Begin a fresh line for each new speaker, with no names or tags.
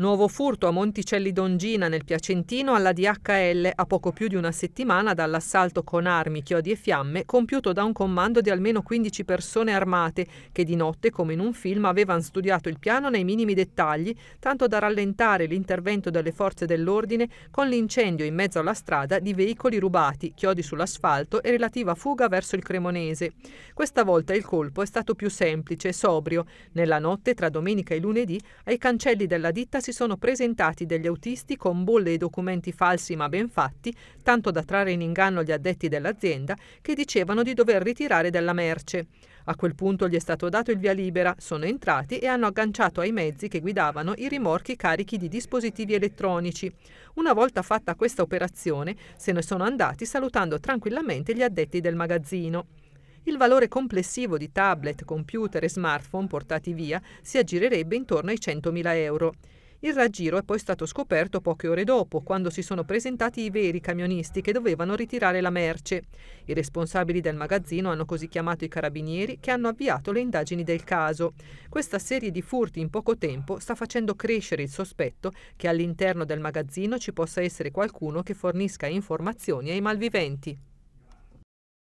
Nuovo furto a Monticelli d'Ongina nel Piacentino alla DHL a poco più di una settimana dall'assalto con armi, chiodi e fiamme compiuto da un comando di almeno 15 persone armate che di notte, come in un film, avevano studiato il piano nei minimi dettagli, tanto da rallentare l'intervento delle forze dell'ordine con l'incendio in mezzo alla strada di veicoli rubati, chiodi sull'asfalto e relativa fuga verso il Cremonese. Questa volta il colpo è stato più semplice e sobrio. Nella notte tra domenica e lunedì ai cancelli della ditta si si sono presentati degli autisti con bolle e documenti falsi ma ben fatti, tanto da trarre in inganno gli addetti dell'azienda che dicevano di dover ritirare della merce. A quel punto gli è stato dato il via libera, sono entrati e hanno agganciato ai mezzi che guidavano i rimorchi carichi di dispositivi elettronici. Una volta fatta questa operazione, se ne sono andati salutando tranquillamente gli addetti del magazzino. Il valore complessivo di tablet, computer e smartphone portati via si aggirerebbe intorno ai 100.000 euro. Il raggiro è poi stato scoperto poche ore dopo, quando si sono presentati i veri camionisti che dovevano ritirare la merce. I responsabili del magazzino hanno così chiamato i carabinieri che hanno avviato le indagini del caso. Questa serie di furti in poco tempo sta facendo crescere il sospetto che all'interno del magazzino ci possa essere qualcuno che fornisca informazioni ai malviventi.